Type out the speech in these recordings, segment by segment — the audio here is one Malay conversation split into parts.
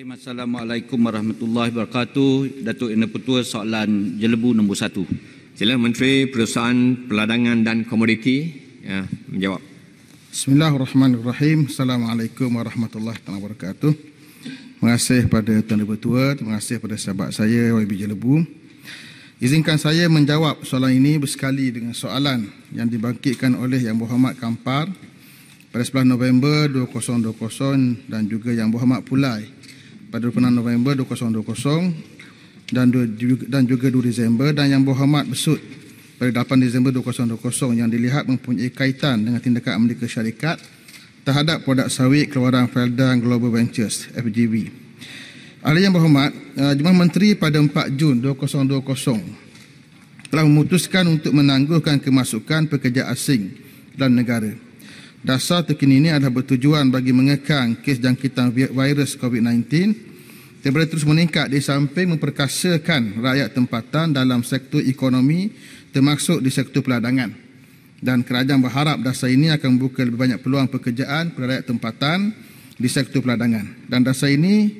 Baik, Assalamualaikum warahmatullahi wabarakatuh. Datuk Ina Putua, soalan jelebu nombor satu. Sila Menteri Perusahaan Peladangan dan Komoditi ya, menjawab. Bismillahirrahmanirrahim. Assalamualaikum warahmatullahi wabarakatuh. Terima kasih kepada Tuan Ina Putua, terima kasih kepada sahabat saya YB Jelebu. Izinkan saya menjawab soalan ini bersekali dengan soalan yang dibangkitkan oleh Yang Berhormat Kampar pada 11 November 2020 dan juga Yang Berhormat Pulai pada 26 November 2020 dan dan juga 2 Disember dan yang berhormat besut pada 8 Disember 2020 yang dilihat mempunyai kaitan dengan tindakan Amerika Syarikat terhadap produk sawit keluaran Felda Global Ventures FGV. Ahli yang berhormat, eh, Jemaah Menteri pada 4 Jun 2020 telah memutuskan untuk menangguhkan kemasukan pekerja asing dalam negara. Dasar terkini ini adalah bertujuan bagi mengekang kes jangkitan virus COVID-19 daripada terus meningkat di samping memperkasakan rakyat tempatan dalam sektor ekonomi termasuk di sektor peladangan. Dan kerajaan berharap dasar ini akan membuka lebih banyak peluang pekerjaan kepada rakyat tempatan di sektor peladangan. Dan dasar ini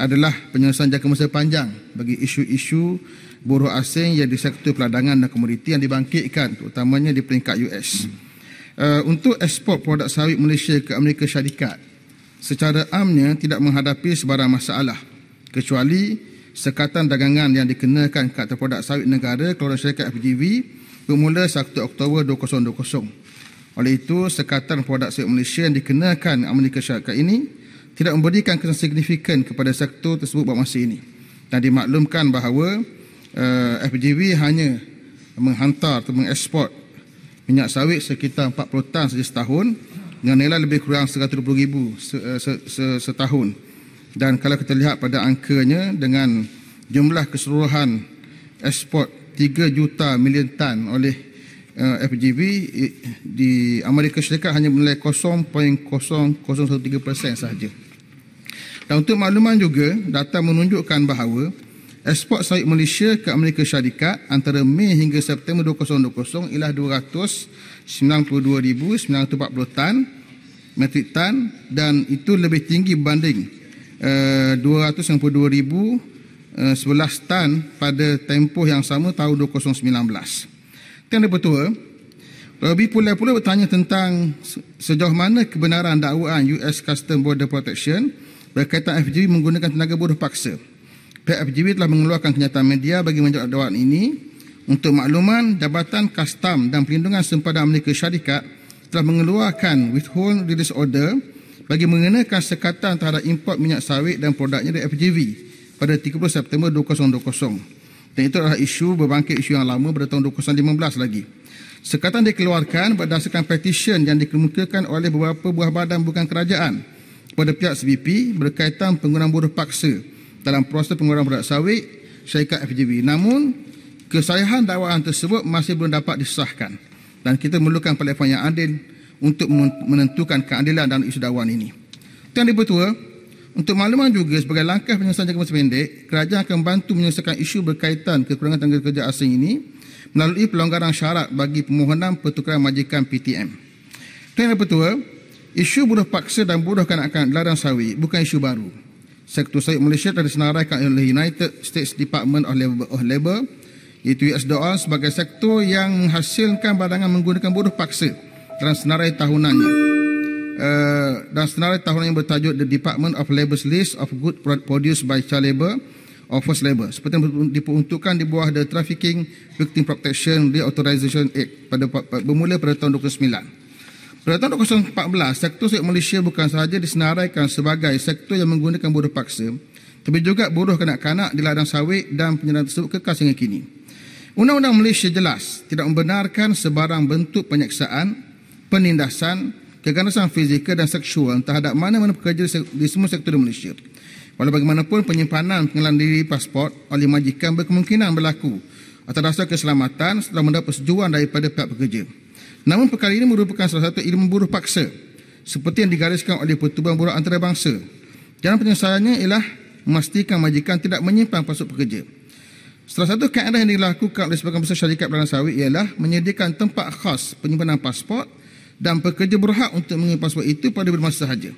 adalah penyelesaian jangka masa panjang bagi isu-isu buruh asing yang di sektor peladangan dan komoditi yang dibangkitkan terutamanya di peringkat US. Hmm. Eh, untuk ekspor produk sawit Malaysia ke Amerika Syarikat secara amnya tidak menghadapi sebarang masalah kecuali sekatan dagangan yang dikenakan ke atas produk sawit negara keluaran syarikat FGV bermula 1 Oktober 2020. Oleh itu, sekatan produk sawit Malaysia yang dikenakan Amerika Syarikat ini tidak memberikan kesan signifikan kepada sektor tersebut buat masa ini. Dan dimaklumkan bahawa uh, eh, FGV hanya menghantar atau mengeksport minyak sawit sekitar 40 tan saja setahun dengan nilai lebih kurang 120 ribu eh, setahun dan kalau kita lihat pada angkanya dengan jumlah keseluruhan ekspor 3 juta million tan oleh eh, FGV di Amerika Syarikat hanya menilai 0.0013% sahaja dan untuk makluman juga data menunjukkan bahawa ekspor sawit Malaysia ke Amerika Syarikat antara Mei hingga September 2020 ialah 292,940 tan metrik tan dan itu lebih tinggi berbanding uh, 292,011 tan pada tempoh yang sama tahun 2019. Tuan Pertua, lebih pula pula bertanya tentang sejauh mana kebenaran dakwaan US Custom Border Protection berkaitan FGV menggunakan tenaga buruh paksa. PFGB telah mengeluarkan kenyataan media bagi menjawab dakwaan ini untuk makluman Jabatan Kastam dan Perlindungan Sempadan Amerika Syarikat telah mengeluarkan withhold release order bagi mengenakan sekatan terhadap import minyak sawit dan produknya dari FGV pada 30 September 2020. Dan itu adalah isu berbangkit isu yang lama pada tahun 2015 lagi. Sekatan dikeluarkan berdasarkan petition yang dikemukakan oleh beberapa buah badan bukan kerajaan kepada pihak CBP berkaitan penggunaan buruh paksa dalam proses pengurangan produk sawit syarikat FGB. Namun, kesayahan dakwaan tersebut masih belum dapat disahkan dan kita memerlukan platform yang adil untuk menentukan keadilan dalam isu dakwaan ini. Tuan Dibu Tua, untuk makluman juga sebagai langkah penyelesaian jangka masa pendek, kerajaan akan membantu menyelesaikan isu berkaitan kekurangan tenaga kerja asing ini melalui pelonggaran syarat bagi permohonan pertukaran majikan PTM. Tuan Dibu Tua, isu buruh paksa dan buruh kanak-kanak dalam sawit bukan isu baru. Sektor Sayyid Malaysia telah disenaraikan oleh United States Department of Labor, of Labor iaitu USDA sebagai sektor yang menghasilkan badangan menggunakan buruh paksa dalam senarai tahunannya. Uh, eh, dan senarai tahunan yang bertajuk The Department of Labor's List of Good Produced by Child Labor or First Labor seperti yang diperuntukkan di bawah The Trafficking Victim Protection Reauthorization Act pada, pada bermula pada tahun 2009. Pada tahun 2014, sektor sewa Malaysia bukan sahaja disenaraikan sebagai sektor yang menggunakan buruh paksa, tapi juga buruh kanak-kanak di ladang sawit dan penyelidikan tersebut kekal sehingga kini. Undang-undang Malaysia jelas tidak membenarkan sebarang bentuk penyeksaan, penindasan, keganasan fizikal dan seksual terhadap mana-mana pekerja di semua sektor di Malaysia. Walau bagaimanapun penyimpanan pengenalan diri pasport oleh majikan berkemungkinan berlaku atas dasar keselamatan setelah mendapat persetujuan daripada pihak pekerja. Namun perkara ini merupakan salah satu ilmu buruh paksa seperti yang digariskan oleh pertubuhan buruh antarabangsa. Jalan penyelesaiannya ialah memastikan majikan tidak menyimpang pasuk pekerja. Salah satu kaedah yang dilakukan oleh sebagian besar syarikat perdagangan sawit ialah menyediakan tempat khas penyimpanan pasport dan pekerja berhak untuk mengambil pasport itu pada bermasa sahaja.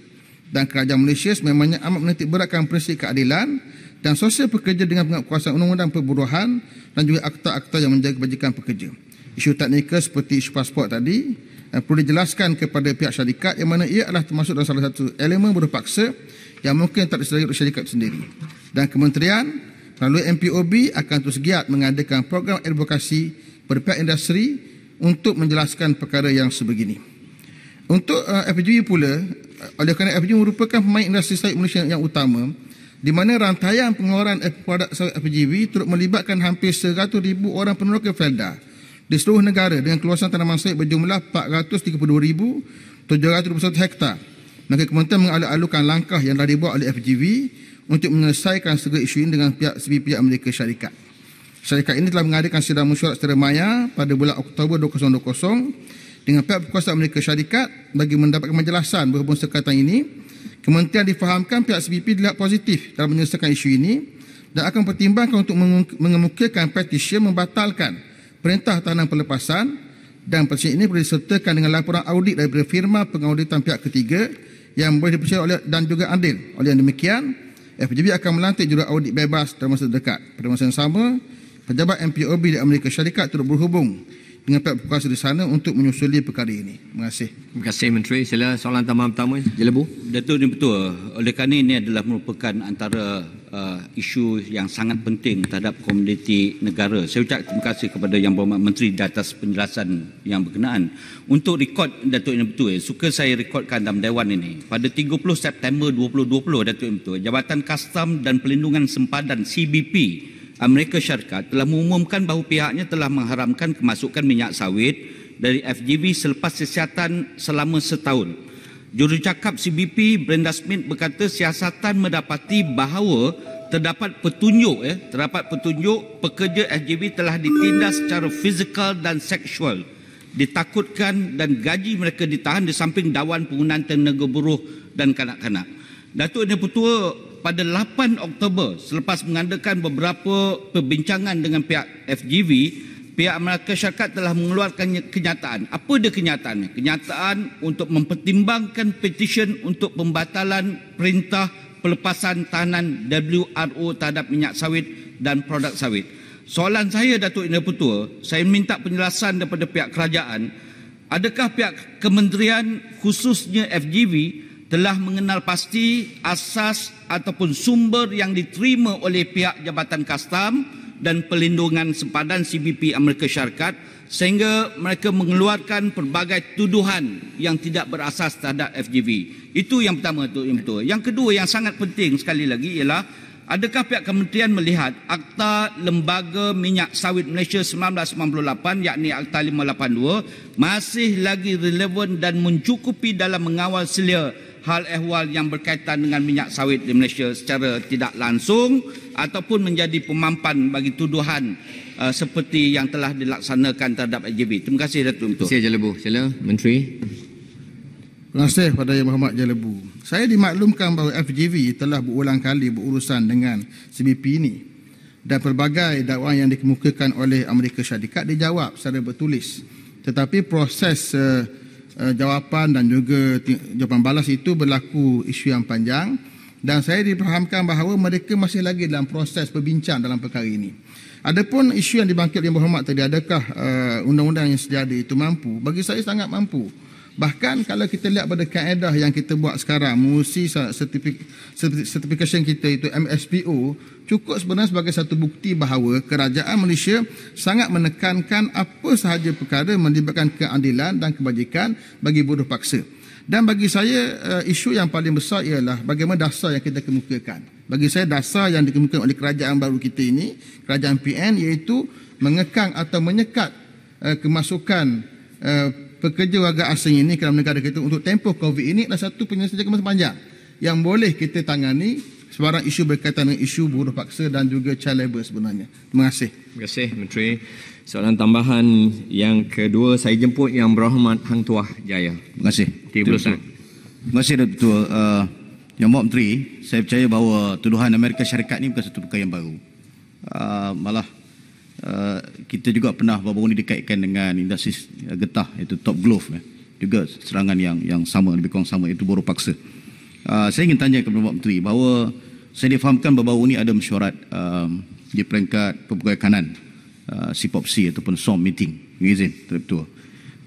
Dan kerajaan Malaysia sememangnya amat menitik beratkan prinsip keadilan dan sosial pekerja dengan penguatkuasaan undang-undang perburuhan dan juga akta-akta yang menjaga kebajikan pekerja isu teknikal seperti isu pasport tadi uh, perlu dijelaskan kepada pihak syarikat yang mana ia adalah termasuk dalam salah satu elemen berpaksa yang mungkin tak disedari oleh syarikat sendiri. Dan kementerian melalui MPOB akan terus giat mengadakan program advokasi berpihak industri untuk menjelaskan perkara yang sebegini. Untuk uh, eh, FGV pula, eh, oleh kerana FGV merupakan pemain industri sawit Malaysia yang utama di mana rantaian pengeluaran produk sawit FGV turut melibatkan hampir 100,000 orang penerokan Felda di seluruh negara dengan keluasan tanaman sayur berjumlah 432,721 hektar. Maka kementerian mengalu-alukan langkah yang telah dibuat oleh FGV untuk menyelesaikan segala isu ini dengan pihak sebi Amerika Syarikat. Syarikat ini telah mengadakan sidang mesyuarat secara maya pada bulan Oktober 2020 dengan pihak berkuasa Amerika Syarikat bagi mendapatkan penjelasan berhubung sekatan ini. Kementerian difahamkan pihak SBP dilihat positif dalam menyelesaikan isu ini dan akan pertimbangkan untuk mengemukakan petisyen membatalkan perintah tanam pelepasan dan persetujuan ini boleh disertakan dengan laporan audit daripada firma pengauditan pihak ketiga yang boleh dipercayai oleh dan juga adil. Oleh yang demikian, FPJB akan melantik juru audit bebas dalam masa dekat. Pada masa yang sama, pejabat MPOB di Amerika Syarikat turut berhubung pengetahuan berkuasa di sana untuk menyusuli perkara ini. Terima kasih. Terima kasih Menteri. Sila soalan tambahan pertama. Jelebu. Datuk ini betul. Oleh kerana ini adalah merupakan antara uh, isu yang sangat penting terhadap komuniti negara. Saya ucap terima kasih kepada Yang Berhormat Menteri di atas penjelasan yang berkenaan. Untuk rekod Datuk ini betul. Eh, suka saya rekodkan dalam Dewan ini. Pada 30 September 2020 Datuk ini betul. Jabatan Kustom dan Perlindungan Sempadan CBP Amerika ah, Syarikat telah mengumumkan bahawa pihaknya telah mengharamkan kemasukan minyak sawit dari FGV selepas siasatan selama setahun. Jurucakap CBP Brenda Smith berkata siasatan mendapati bahawa terdapat petunjuk eh, terdapat petunjuk pekerja FGV telah ditindas secara fizikal dan seksual ditakutkan dan gaji mereka ditahan di samping dawan penggunaan tenaga buruh dan kanak-kanak. Datuk Dia Putua pada 8 Oktober selepas mengadakan beberapa perbincangan dengan pihak FGV, pihak Amerika Syarikat telah mengeluarkan kenyataan. Apa dia kenyataan? Kenyataan untuk mempertimbangkan petisyen untuk pembatalan perintah pelepasan tahanan WRO terhadap minyak sawit dan produk sawit. Soalan saya Datuk Indah Putua, saya minta penjelasan daripada pihak kerajaan, adakah pihak kementerian khususnya FGV telah mengenal pasti asas ataupun sumber yang diterima oleh pihak Jabatan Kastam dan Pelindungan Sempadan CBP Amerika Syarikat sehingga mereka mengeluarkan pelbagai tuduhan yang tidak berasas terhadap FGV. Itu yang pertama tu yang betul. Yang kedua yang sangat penting sekali lagi ialah adakah pihak kementerian melihat Akta Lembaga Minyak Sawit Malaysia 1998 yakni Akta 582 masih lagi relevan dan mencukupi dalam mengawal selia hal ehwal yang berkaitan dengan minyak sawit di Malaysia secara tidak langsung ataupun menjadi pemampan bagi tuduhan uh, seperti yang telah dilaksanakan terhadap AJB. Terima kasih Datuk Menteri. Terima kasih Jalebu. Sila Menteri. Terima kasih kepada Yang Berhormat Jalebu. Saya dimaklumkan bahawa FGV telah berulang kali berurusan dengan CBP ini dan pelbagai dakwaan yang dikemukakan oleh Amerika Syarikat dijawab secara bertulis. Tetapi proses uh, uh, jawapan dan juga jawapan balas itu berlaku isu yang panjang dan saya diperhamkan bahawa mereka masih lagi dalam proses berbincang dalam perkara ini. Adapun isu yang dibangkit yang berhormat tadi, adakah uh, undang-undang yang sedia ada itu mampu? Bagi saya sangat mampu. Bahkan kalau kita lihat pada kaedah yang kita buat sekarang, mengusi sertifikasi kita itu MSPO, cukup sebenarnya sebagai satu bukti bahawa kerajaan Malaysia sangat menekankan apa sahaja perkara melibatkan keadilan dan kebajikan bagi buruh paksa. Dan bagi saya, eh, isu yang paling besar ialah bagaimana dasar yang kita kemukakan. Bagi saya, dasar yang dikemukakan oleh kerajaan baru kita ini, kerajaan PN, iaitu mengekang atau menyekat eh, kemasukan eh, pekerja warga asing ini dalam negara kita untuk tempoh COVID ini adalah satu penyelesaian masa panjang yang boleh kita tangani sebarang isu berkaitan dengan isu buruh paksa dan juga child labour sebenarnya. Terima kasih. Terima kasih Menteri. Soalan tambahan yang kedua saya jemput yang berahmat Hang Tuah Jaya. Terima kasih. Terima kasih. Terima kasih Dr. Uh, yang Mok Menteri, saya percaya bahawa tuduhan Amerika Syarikat ini bukan satu perkara yang baru. Uh, malah Eh, kita juga pernah baru-baru ini dikaitkan dengan industri getah iaitu top glove eh, juga serangan yang yang sama lebih kurang sama iaitu buruh paksa uh, saya ingin tanya kepada Bapak Menteri bahawa saya difahamkan baru-baru ini ada mesyuarat um, di peringkat pegawai kanan uh, CPOPC ataupun SOM meeting izin tertua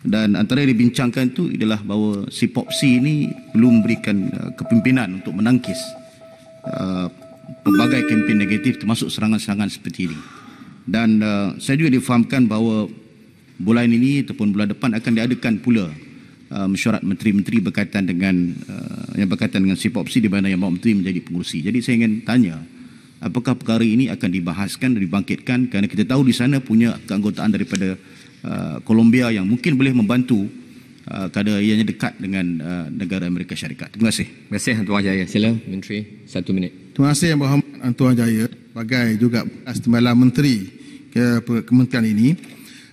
dan antara yang dibincangkan itu adalah bahawa CPOPC ini belum memberikan uh, kepimpinan untuk menangkis uh, pelbagai kempen negatif termasuk serangan-serangan seperti ini dan uh, saya juga difahamkan bahawa bulan ini ataupun bulan depan akan diadakan pula uh, mesyuarat menteri-menteri berkaitan dengan uh, yang berkaitan dengan opsi di mana yang mahu menteri menjadi pengurusi. Jadi saya ingin tanya apakah perkara ini akan dibahaskan dan dibangkitkan kerana kita tahu di sana punya keanggotaan daripada uh, Colombia yang mungkin boleh membantu uh, kerana ianya dekat dengan uh, negara Amerika Syarikat. Terima kasih. Terima kasih Tuan Jaya. Sila Menteri satu minit. Terima kasih Yang Berhormat Tuan Jaya. Bagai juga Timbalan Menteri uh, kementerian ini.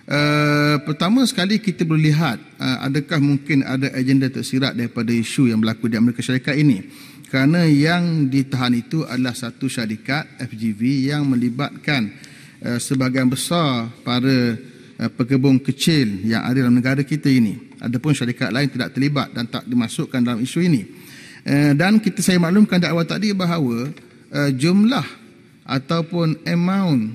Uh, pertama sekali kita boleh lihat uh, adakah mungkin ada agenda tersirat daripada isu yang berlaku di Amerika Syarikat ini. Kerana yang ditahan itu adalah satu syarikat FGV yang melibatkan uh, sebahagian besar para uh, pekebun kecil yang ada dalam negara kita ini. Adapun syarikat lain tidak terlibat dan tak dimasukkan dalam isu ini. Uh, dan kita saya maklumkan di awal tadi bahawa uh, jumlah ataupun amount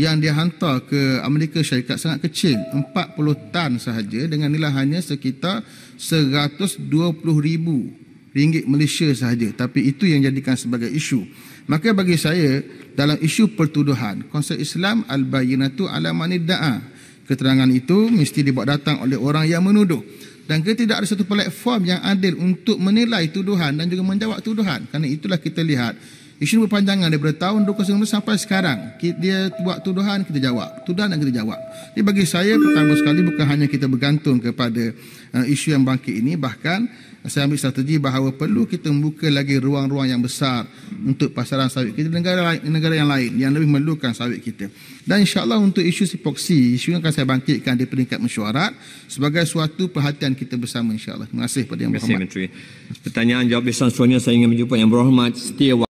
yang dihantar ke Amerika Syarikat sangat kecil 40 tan sahaja dengan nilai hanya sekitar 120 ribu ringgit Malaysia sahaja tapi itu yang jadikan sebagai isu maka bagi saya dalam isu pertuduhan konsep Islam al-bayinatu ala manidda'a keterangan itu mesti dibuat datang oleh orang yang menuduh dan kita tidak ada satu platform yang adil untuk menilai tuduhan dan juga menjawab tuduhan kerana itulah kita lihat Isu berpanjangan daripada tahun 2019 sampai sekarang. Dia buat tuduhan, kita jawab. Tuduhan dan kita jawab. Ini bagi saya, pertama sekali bukan hanya kita bergantung kepada eh, isu yang bangkit ini. Bahkan saya ambil strategi bahawa perlu kita membuka lagi ruang-ruang yang besar untuk pasaran sawit kita negara lain, negara yang lain yang lebih memerlukan sawit kita. Dan insyaAllah untuk isu sipoksi, isu yang akan saya bangkitkan di peringkat mesyuarat sebagai suatu perhatian kita bersama insyaAllah. Terima kasih kepada yang berhormat. Terima kasih Menteri. Pertanyaan jawab besan saya ingin menjumpa yang berhormat setiap